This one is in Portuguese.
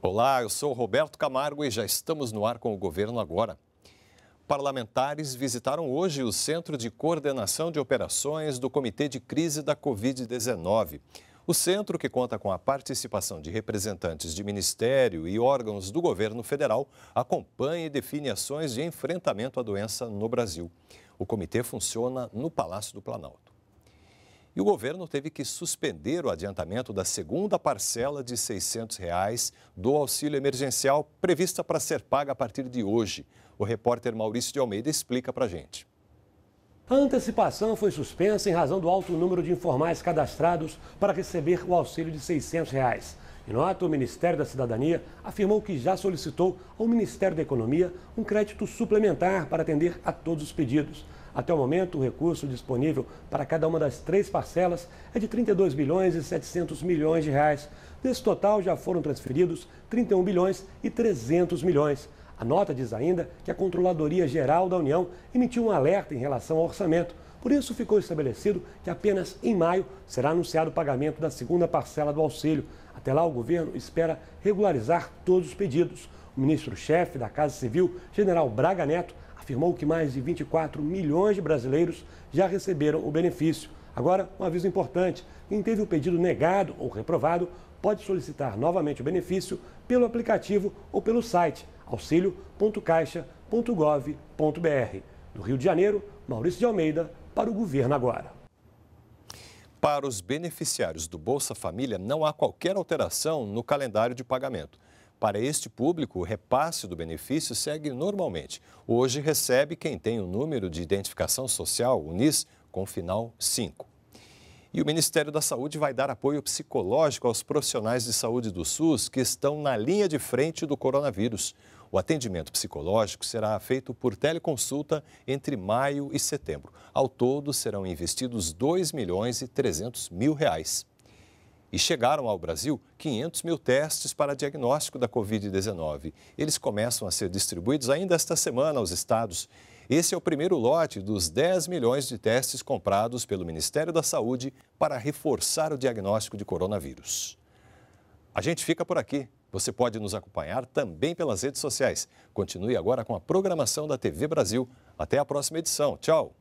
Olá, eu sou Roberto Camargo e já estamos no ar com o governo agora. Parlamentares visitaram hoje o Centro de Coordenação de Operações do Comitê de Crise da Covid-19. O centro, que conta com a participação de representantes de ministério e órgãos do governo federal, acompanha e define ações de enfrentamento à doença no Brasil. O comitê funciona no Palácio do Planalto. E o governo teve que suspender o adiantamento da segunda parcela de R$ 600 reais do auxílio emergencial prevista para ser paga a partir de hoje. O repórter Maurício de Almeida explica para a gente. A antecipação foi suspensa em razão do alto número de informais cadastrados para receber o auxílio de R$ 600. Reais. Em nota, o Ministério da Cidadania afirmou que já solicitou ao Ministério da Economia um crédito suplementar para atender a todos os pedidos. Até o momento, o recurso disponível para cada uma das três parcelas é de 32 bilhões e 700 milhões de reais. Desse total, já foram transferidos 31 bilhões e 300 milhões. A nota diz ainda que a Controladoria Geral da União emitiu um alerta em relação ao orçamento. Por isso, ficou estabelecido que apenas em maio será anunciado o pagamento da segunda parcela do auxílio. Até lá, o governo espera regularizar todos os pedidos ministro-chefe da Casa Civil, general Braga Neto, afirmou que mais de 24 milhões de brasileiros já receberam o benefício. Agora, um aviso importante: quem teve o pedido negado ou reprovado pode solicitar novamente o benefício pelo aplicativo ou pelo site auxilio.caixa.gov.br. Do Rio de Janeiro, Maurício de Almeida, para o Governo Agora. Para os beneficiários do Bolsa Família, não há qualquer alteração no calendário de pagamento. Para este público, o repasse do benefício segue normalmente. Hoje recebe quem tem o número de identificação social, o NIS, com final 5. E o Ministério da Saúde vai dar apoio psicológico aos profissionais de saúde do SUS que estão na linha de frente do coronavírus. O atendimento psicológico será feito por teleconsulta entre maio e setembro. Ao todo, serão investidos 2 milhões e 300 mil reais e chegaram ao Brasil 500 mil testes para diagnóstico da Covid-19. Eles começam a ser distribuídos ainda esta semana aos estados. Esse é o primeiro lote dos 10 milhões de testes comprados pelo Ministério da Saúde para reforçar o diagnóstico de coronavírus. A gente fica por aqui. Você pode nos acompanhar também pelas redes sociais. Continue agora com a programação da TV Brasil. Até a próxima edição. Tchau!